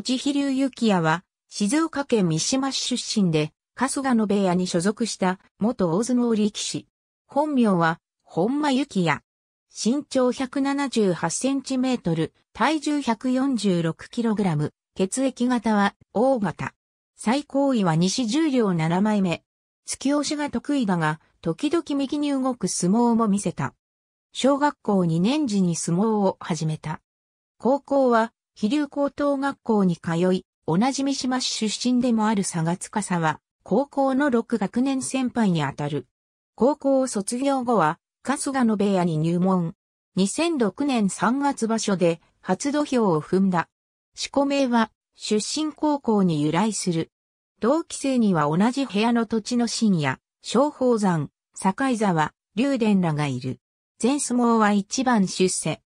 栃比流幸也は、静岡県三島市出身で、春日野部屋に所属した元大相撲力士。本名は、本間幸也。身長178センチメートル、体重146キログラム、血液型は O 型。最高位は西十両7枚目。突き押しが得意だが、時々右に動く相撲も見せた。小学校2年時に相撲を始めた。高校は飛龍高等学校に通い、同じ三島市出身でもある佐賀司は、高校の6学年先輩にあたる。高校を卒業後は、春日野部屋に入門。2006年3月場所で、初土俵を踏んだ。四個名は、出身高校に由来する。同期生には同じ部屋の土地の深夜、昭宝山、境沢、竜殿らがいる。全相撲は一番出世。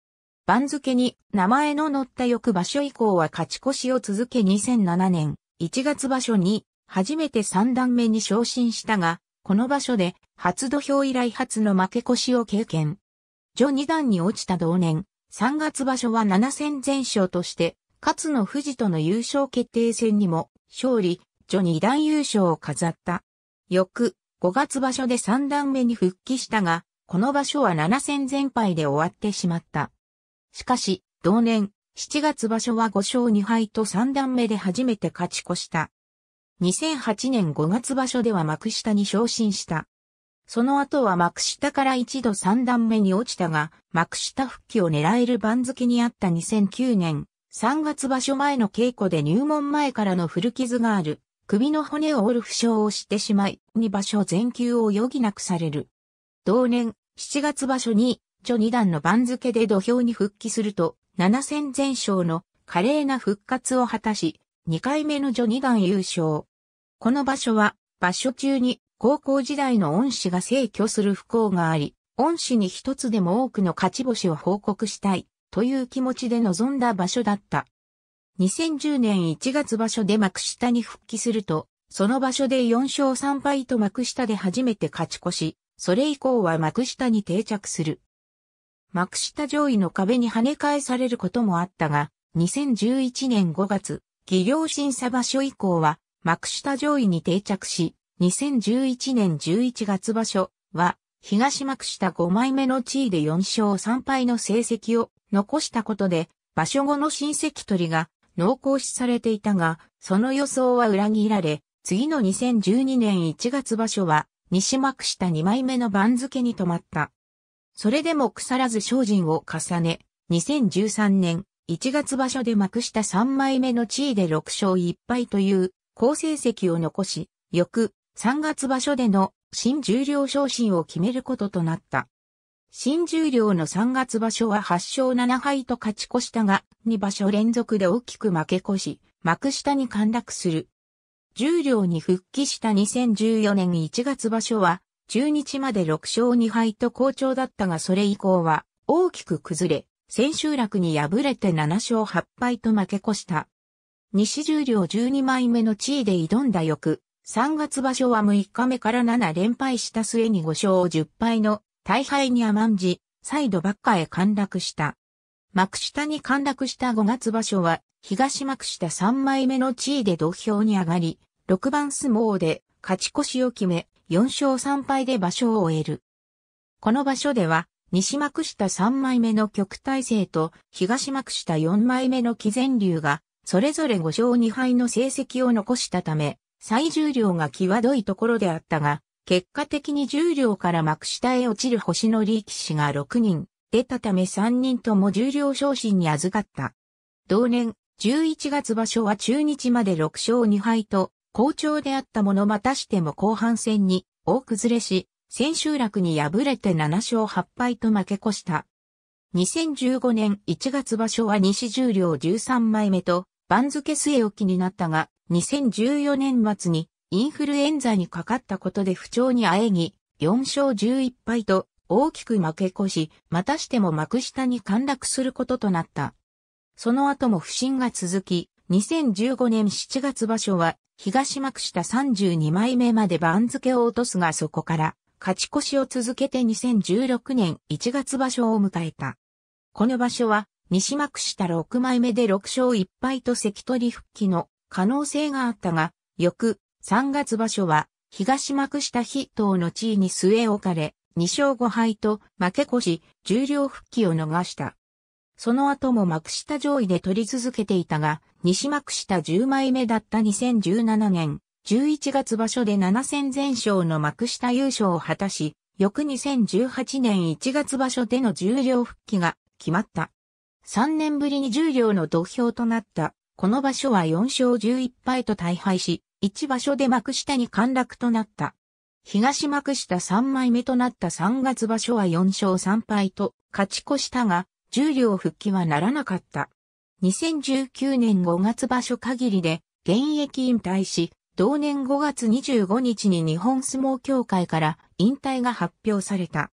番付に名前の載った翌場所以降は勝ち越しを続け2007年1月場所に初めて三段目に昇進したが、この場所で初土俵以来初の負け越しを経験。序二段に落ちた同年、3月場所は7戦全勝として、勝野富士との優勝決定戦にも勝利、序二段優勝を飾った。翌、5月場所で三段目に復帰したが、この場所は7戦全敗で終わってしまった。しかし、同年、7月場所は5勝2敗と3段目で初めて勝ち越した。2008年5月場所では幕下に昇進した。その後は幕下から一度3段目に落ちたが、幕下復帰を狙える番付にあった2009年、3月場所前の稽古で入門前からの古傷がある、首の骨を折る負傷をしてしまい、2場所全休を余儀なくされる。同年、7月場所に、女二段の番付で土俵に復帰すると、七戦全勝の華麗な復活を果たし、二回目の序二段優勝。この場所は、場所中に高校時代の恩師が逝去する不幸があり、恩師に一つでも多くの勝ち星を報告したい、という気持ちで臨んだ場所だった。2010年1月場所で幕下に復帰すると、その場所で4勝3敗と幕下で初めて勝ち越し、それ以降は幕下に定着する。幕下上位の壁に跳ね返されることもあったが、2011年5月、企業審査場所以降は、幕下上位に定着し、2011年11月場所は、東幕下5枚目の地位で4勝3敗の成績を残したことで、場所後の親戚取りが濃厚視されていたが、その予想は裏切られ、次の2012年1月場所は、西幕下2枚目の番付に止まった。それでも腐らず精進を重ね、2013年1月場所で幕下3枚目の地位で6勝1敗という好成績を残し、翌3月場所での新十両昇進を決めることとなった。新十両の3月場所は8勝7敗と勝ち越したが、2場所連続で大きく負け越し、幕下に陥落する。十両に復帰した2014年1月場所は、中日まで6勝2敗と好調だったがそれ以降は大きく崩れ、千秋楽に敗れて7勝8敗と負け越した。西十両12枚目の地位で挑んだ翌、3月場所は6日目から7連敗した末に5勝10敗の大敗に甘んじ、再度ばっかへ陥落した。幕下に陥落した5月場所は、東幕下3枚目の地位で土俵に上がり、6番相撲で勝ち越しを決め、4勝3敗で場所を終える。この場所では、西幕下3枚目の極大勢と東幕下4枚目の貴前流が、それぞれ5勝2敗の成績を残したため、最重量が際どいところであったが、結果的に重量から幕下へ落ちる星の力士が6人、出たため3人とも重量昇進に預かった。同年、11月場所は中日まで6勝2敗と、好調であったものまたしても後半戦に大崩れし、千秋楽に敗れて7勝8敗と負け越した。2015年1月場所は西十両13枚目と番付据え置きになったが、2014年末にインフルエンザにかかったことで不調にあえぎ、4勝11敗と大きく負け越し、またしても幕下に陥落することとなった。その後も不振が続き、2015年7月場所は、東幕下32枚目まで番付を落とすがそこから、勝ち越しを続けて2016年1月場所を迎えた。この場所は、西幕下6枚目で6勝1敗と関取復帰の可能性があったが、翌3月場所は、東幕下筆頭の地位に据え置かれ、2勝5敗と負け越し、重量復帰を逃した。その後も幕下上位で取り続けていたが、西幕下10枚目だった2017年、11月場所で7戦全勝の幕下優勝を果たし、翌2018年1月場所での重量復帰が決まった。3年ぶりに重量の土俵となった、この場所は4勝11敗と大敗し、1場所で幕下に陥落となった。東幕下3枚目となった3月場所は4勝3敗と勝ち越したが、重量復帰はならなかった。2019年5月場所限りで現役引退し、同年5月25日に日本相撲協会から引退が発表された。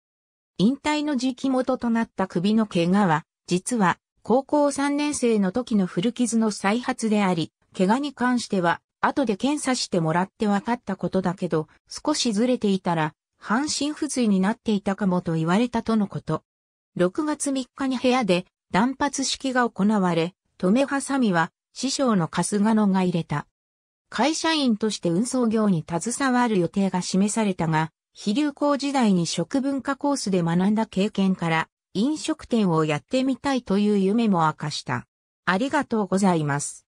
引退の時期元となった首の怪我は、実は高校3年生の時の古傷の再発であり、怪我に関しては後で検査してもらって分かったことだけど、少しずれていたら、半身不随になっていたかもと言われたとのこと。6月3日に部屋で断髪式が行われ、留めはさみは師匠の春日野が入れた。会社員として運送業に携わる予定が示されたが、飛流校時代に食文化コースで学んだ経験から、飲食店をやってみたいという夢も明かした。ありがとうございます。